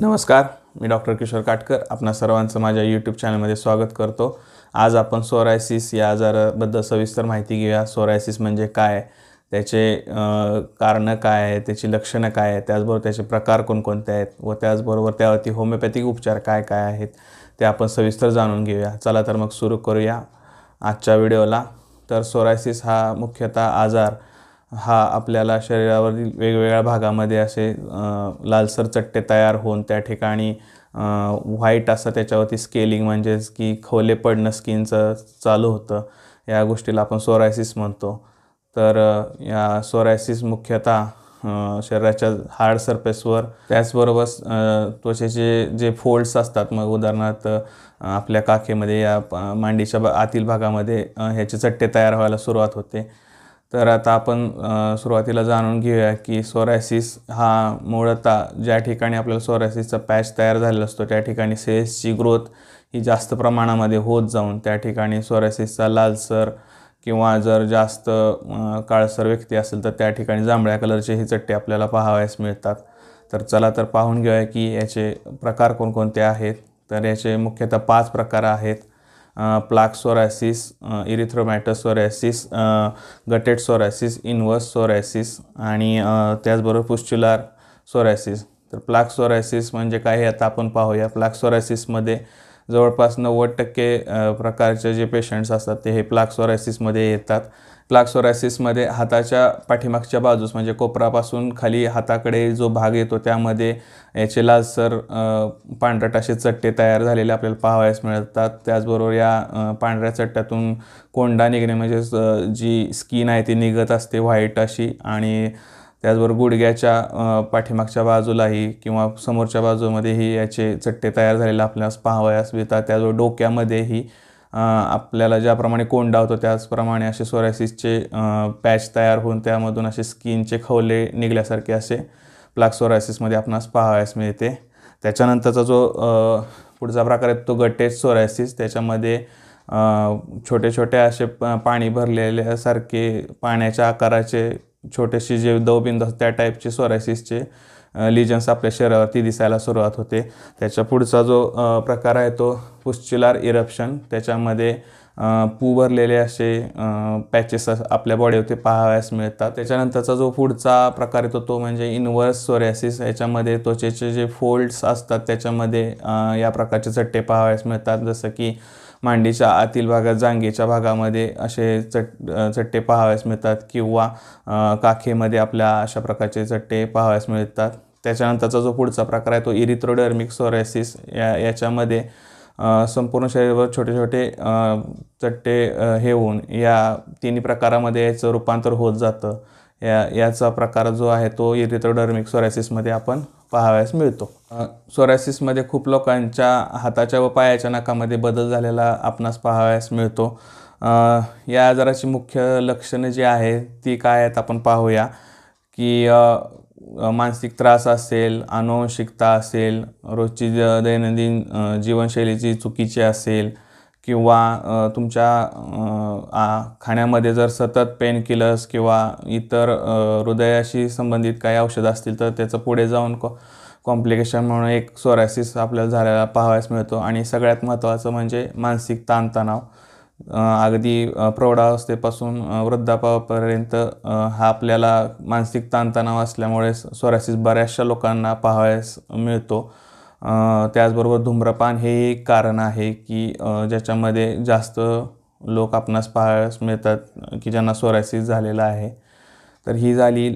नमस्कार मी डॉक्टर किशोर काटकर आपणा सर्वांचं माझ्या यूट्यूब चॅनलमध्ये स्वागत करतो आज आपण सोरायसिस या आजाराबद्दल सविस्तर माहिती घेऊया सोरायसिस म्हणजे काय त्याचे कारणं काय आहे त्याची लक्षणं काय आहे त्याचबरोबर त्याचे प्रकार कोणकोणते आहेत व त्याचबरोबर त्यावरती होमिओपॅथिक उपचार काय काय आहेत ते आपण सविस्तर जाणून घेऊया चला तर मग सुरू करूया आजच्या व्हिडिओला तर सोरायसिस हा मुख्यतः आजार हा आपल्याला शरीरावरील वेगवेगळ्या भागामध्ये असे लालसर चट्टे तयार होऊन त्या ठिकाणी व्हाईट असं त्याच्यावरती स्केलिंग म्हणजेच की खोले पडणं स्किनचं चालू होतं या गोष्टीला आपण सोरायसिस म्हणतो तर या सोरायसिस मुख्यतः शरीराच्या हार्ड सरफेसवर त्याचबरोबर त्वचेचे जे फोल्ड्स असतात मग उदाहरणार्थ आपल्या काखेमध्ये या मांडीच्या आतील भागामध्ये ह्याचे चट्टे तयार व्हायला सुरुवात होते तर आता आपण सुरुवातीला जाणून घेऊया की सोरायसिस हा मूळतः ज्या ठिकाणी आपल्याला सोरायसिसचा पॅच तयार झालेला असतो त्या ठिकाणी सेल्सची ग्रोथ ही जास्त प्रमाणामध्ये होत जाऊन त्या ठिकाणी सोरायसिसचा लालसर किंवा जर जास्त काळसर व्यक्ती असेल तर त्या ठिकाणी जांभळ्या कलरचे ही चट्टे आपल्याला पाहावयास मिळतात तर चला तर पाहून घेऊया की याचे प्रकार कोणकोणते आहेत तर याचे मुख्यतः पाच प्रकार आहेत plaque psoriasis psoriasis guttate psoriasis inverse psoriasis आणि त्याचबरोबर पुस्च्युलार सोरायसिस तर प्लाक सोरायसिस म्हणजे काय हे आता आपण पाहूया प्लाक जवळपास नव्वद टक्के प्रकारचे जे पेशंट्स असतात ते हे प्लाक येतात प्लाक्सोरायसिसमध्ये हाताच्या पाठीमागच्या बाजूस म्हणजे कोपरापासून खाली हाताकडे जो भाग येतो त्यामध्ये याचे लालसर पांढऱ्या असे चट्टे तयार झालेले आपल्याला पाहावयास मिळतात त्याचबरोबर या पांढऱ्या चट्ट्यातून कोंडा निघणे म्हणजे जी स्किन आहे ती निघत असते व्हाईट अशी आणि त्याचबरोबर गुडघ्याच्या पाठीमागच्या बाजूलाही किंवा समोरच्या बाजूमध्येही याचे चट्टे तयार झालेले आपल्यास पाहावयास मिळतात त्याचबरोबर डोक्यामध्येही आपल्याला ज्याप्रमाणे कोंडा होतो त्याचप्रमाणे असे सोरायसिसचे पॅच तयार होऊन त्यामधून असे स्किनचे खवले निघल्यासारखे असे प्लाक सोरायसिसमध्ये आपणास पाहावयास मिळते त्याच्यानंतरचा जो पुढचा प्रकार आहे तो गटेज सोरायसिस त्याच्यामध्ये छोटे छोटे असे पाणी भरलेल्यासारखे पाण्याच्या आकाराचे छोटेसे जे दवबिंद असतात त्या टाईपचे सोरायसिसचे लिजन्स आपल्या शरीरावरती दिसायला सुरुवात होते त्याच्या पुढचा जो प्रकार आहे तो पुस्चुलार इरप्शन त्याच्यामध्ये पू भरलेले असे पॅचेस आपल्या बॉडीवरती पाहाव्यास मिळतात त्याच्यानंतरचा जो पुढचा प्रकार येतो तो म्हणजे इनवर्स सोरॅसिस याच्यामध्ये त्वचेचे जे फोल्ड्स असतात त्याच्यामध्ये या प्रकारचे चट्टे पाहाव्यास मिळतात जसं की मांडीच्या आतील भागात जांगेच्या भागामध्ये असे चट चट्टे पाहाव्यास मिळतात किंवा काखेमध्ये आपल्या अशा प्रकारचे चट्टे पाहाव्यास मिळतात त्याच्यानंतरचा जो पुढचा प्रकार आहे तो इरिथ्रोडर्मिक सोरायसिस या याच्यामध्ये संपूर्ण शरीरावर छोटे छोटे चट्टे हे होऊन या तिन्ही प्रकारामध्ये याचं रूपांतर होत जातं या याचा प्रकार जो आहे तो इरिथ्रोडर्मिक सोरायसिसमध्ये आपण पाहावयास मिळतो सोरायसिसमध्ये खूप लोकांच्या हाताच्या व पायाच्या नाकामध्ये बदल झालेला आपणास पाहावयास मिळतो या आजाराची मुख्य लक्षणं जी आहेत ती काय आहेत आपण पाहूया की मानसिक त्रास असेल अनुवंशिकता असेल रोजची दैनंदिन जीवनशैलीची चुकीची असेल किंवा तुमच्या खाण्यामध्ये जर सतत पेन किलर्स किंवा इतर हृदयाशी संबंधित काही औषधं असतील तर त्याचं पुढे जाऊन कॉ कॉम्प्लिकेशन म्हणून एक सोरायसिस आपल्याला झालेला पाहावयास मिळतो आणि सगळ्यात महत्त्वाचं म्हणजे मानसिक ताणतणाव अगदी प्रौढावस्थेपासून वृद्धापापर्यंत हा आपल्याला मानसिक ताणतणाव असल्यामुळे सोरायसिस बऱ्याचशा लोकांना पाहावयास मिळतो त्याचबरोबर धूम्रपान हे एक कारण आहे की ज्याच्यामध्ये जास्त लोक आपणास पाहायस मिळतात की ज्यांना सोरायसिस झालेला आहे तर ही झाली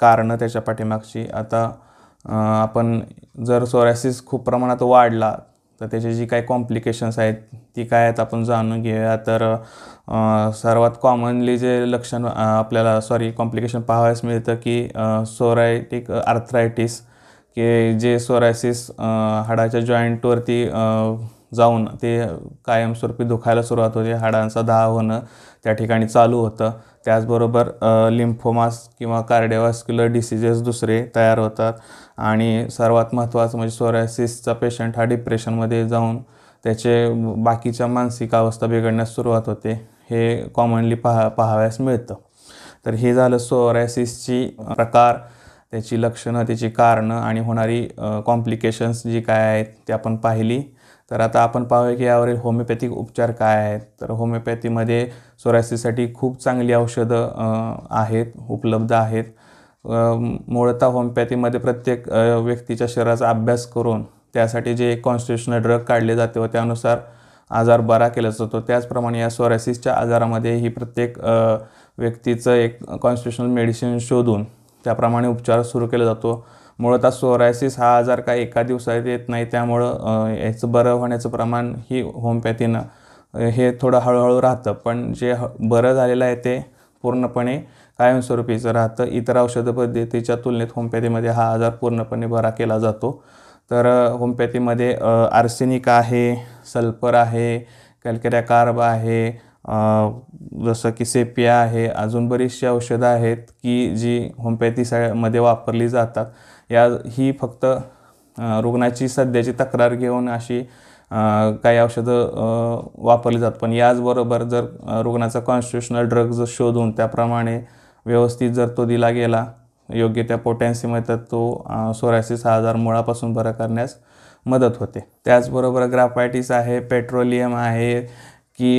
कारणं त्याच्या पाठीमागची आता आपण जर सोरायसिस खूप प्रमाणात वाढला तर त्याची जी काही कॉम्प्लिकेशन्स आहेत ती काय आहेत आपण जाणून घेऊया तर सर्वात कॉमनली जे लक्षण आपल्याला सॉरी कॉम्प्लिकेशन पाहावयास मिळतं की सोरायटिक आर्थरायटिस की जे सोरायसिस हाडाच्या जॉईंटवरती जाऊन ते कायमस्वरूपी दुखायला सुरुवात होते हाडांचा दहा होणं त्या ठिकाणी चालू होतं त्याचबरोबर लिम्फोमास किंवा कार्डिओवास्क्युलर डिसिजेस दुसरे तयार होतात आणि सर्वात महत्त्वाचं म्हणजे सोरायसिसचा पेशंट हा डिप्रेशनमध्ये जाऊन त्याचे बाकीच्या मानसिक अवस्था बिघडण्यास सुरुवात होते हे कॉमनली पाहा पाहाव्यास मिळतं तर हे झालं सोरायसिसची प्रकार त्याची लक्षणं त्याची कारणं आणि होणारी कॉम्प्लिकेशन्स जी काय आहेत ते आपण पाहिली तर आता आपण पाहूया की यावरील होमिओपॅथिक उपचार काय आहेत तर होमिओपॅथीमध्ये सोरायसिससाठी खूप चांगली औषधं आहेत उपलब्ध आहेत मूळतः होमिओपॅथीमध्ये प्रत्येक व्यक्तीच्या शरीराचा अभ्यास करून त्यासाठी जे कॉन्स्टिट्युशनल ड्रग काढले जाते व त्यानुसार आजार बरा केला जातो त्याचप्रमाणे या सोरायसिसच्या आजारामध्ये ही प्रत्येक व्यक्तीचं एक कॉन्स्टिट्युशनल मेडिसिन शोधून त्याप्रमाणे उपचार सुरू केला जातो मुळतः सोरायसिस हा आजार काही एका दिवसात येत नाही त्यामुळं याचं बरं होण्याचं प्रमाण ही होमपॅथीनं हे थोडं हळूहळू राहतं पण जे ह बरं झालेलं आहे ते पूर्णपणे कायमस्वरूपीचं राहतं इतर औषध पद्धतीच्या तुलनेत होमपॅथीमध्ये हा आजार पूर्णपणे बरा केला जातो तर होमपॅथीमध्ये आर्सेनिक आहे सल्फर आहे कॅल्केरिया कार्ब आहे जसं की सेपिया आहे अजून बरीचशी औषधं आहेत की जी होमपॅथी मध्ये वापरली जातात या ही फक्त रुग्णाची सध्याची तक्रार घेऊन अशी काही औषधं वापरली जातात पण याचबरोबर जर रुग्णाचा कॉन्स्टिट्युशनल ड्रग जर शोधून त्याप्रमाणे व्यवस्थित जर तो दिला गेला योग्य त्या तर तो सोळाशे सहा हजार मुळापासून बरा करण्यास मदत होते त्याचबरोबर ग्राफायटिस आहे पेट्रोलियम आहे की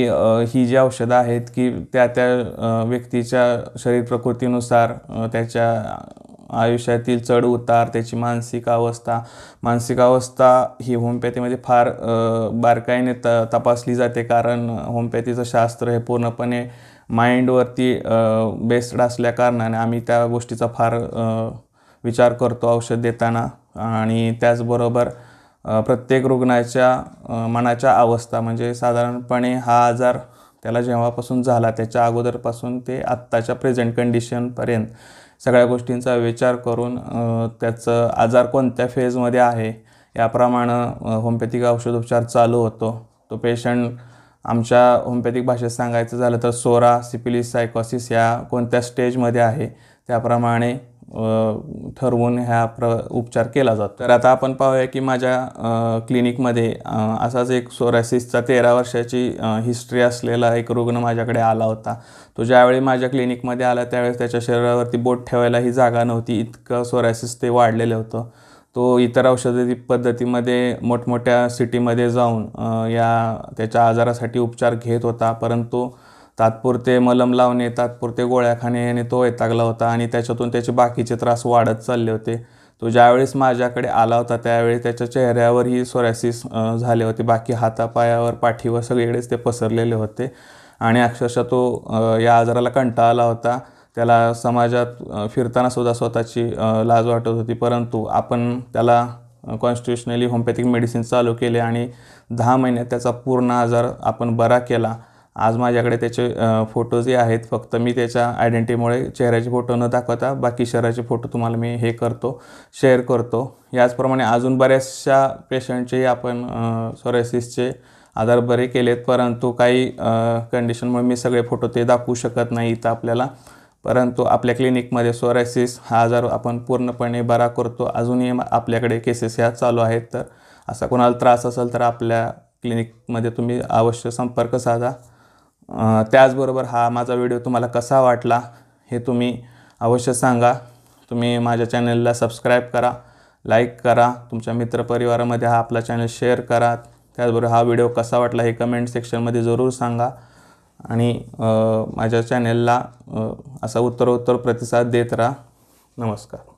ही जी औषधं आहेत की त्या त्या व्यक्तीच्या शरीर प्रकृतीनुसार त्याच्या आयुष्यातील चढ उतार त्याची मानसिक अवस्था मानसिक अवस्था ही होमिओपॅथीमध्ये फार बारकाईने त तपासली जाते कारण होमपॅथीचं शास्त्र हे पूर्णपणे माइंडवरती बेस्ड असल्याकारणाने आम्ही त्या गोष्टीचा फार विचार करतो औषध देताना आणि त्याचबरोबर प्रत्येक रुग्णाच्या मनाच्या अवस्था म्हणजे साधारणपणे हा आजार त्याला जेव्हापासून झाला त्याच्या अगोदरपासून ते आत्ताच्या प्रेझेंट कंडिशनपर्यंत सगळ्या गोष्टींचा विचार करून त्याचं आजार कोणत्या फेजमध्ये आहे याप्रमाणे होमपॅथिक औषधोपचार चालू होतो तो पेशंट आमच्या होमपॅथिक भाषेत सांगायचं झालं तर सोरा सिपिलिस सायकोसिस या कोणत्या स्टेजमध्ये आहे त्याप्रमाणे ठरवून ह्या प्र उपचार केला जातो तर आता आपण पाहूया की माझ्या क्लिनिकमध्ये असाच एक सोरायसिसचा तेरा वर्षाची हिस्ट्री असलेला एक रुग्ण माझ्याकडे आला होता तो ज्यावेळी माझ्या क्लिनिकमध्ये आला त्यावेळेस त्याच्या शरीरावरती बोट ठेवायला ही जागा नव्हती इतकं सोरायसिस ते वाढलेलं होतं तो इतर औषधी पद्धतीमध्ये मोठमोठ्या सिटीमध्ये जाऊन या त्याच्या आजारासाठी उपचार घेत होता परंतु तात्पुरते मलम लावणे तात्पुरते गोळ्या खाणे आणि तो वैतागला होता आणि त्याच्यातून त्याचे बाकीचे त्रास वाढत चालले होते तो ज्यावेळेस माझ्याकडे आला होता त्यावेळी त्याच्या चेहऱ्यावरही सोरॅसिस झाले होते बाकी हातापायावर पाठीवर सगळीकडेच ते पसरलेले होते आणि अक्षरशः तो या आजाराला आला होता त्याला समाजात फिरताना सुद्धा स्वतःची लाज वाटत होती परंतु आपण त्याला कॉन्स्टिट्युशनली होमपॅथिक मेडिसिन चालू केले आणि दहा महिन्यात त्याचा पूर्ण आजार आपण बरा केला आज माझ्याकडे त्याचे फोटोज आहेत फक्त मी त्याच्या आयडेंटिटीमुळे चेहऱ्याचे फोटो न दाखवता बाकी शहराचे फोटो तुम्हाला मी हे करतो शेअर करतो याचप्रमाणे अजून बऱ्याचशा पेशंटचे आपण सोरायसिसचे आधार बरे केलेत परंतु काही कंडिशनमुळे मी सगळे फोटो ते दाखवू शकत नाही इथं आपल्याला परंतु आपल्या क्लिनिकमध्ये सोरायसिस हा आजार आपण पूर्णपणे बरा करतो अजूनही आपल्याकडे केसेस ह्या चालू आहेत तर असा कोणाला त्रास असेल तर आपल्या क्लिनिकमध्ये तुम्ही अवश्य संपर्क साधा त्याचबरोबर हा माझा व्हिडिओ तुम्हाला कसा वाटला हे तुम्ही अवश्य सांगा तुम्ही माझ्या चॅनलला सबस्क्राईब करा लाईक करा तुमच्या मित्रपरिवारामध्ये हा आपला चॅनल शेअर करा त्याचबरोबर हा व्हिडिओ कसा वाटला हे कमेंट सेक्शनमध्ये जरूर सांगा आणि माझ्या चॅनलला असा उत्तरोत्तर प्रतिसाद देत राहा नमस्कार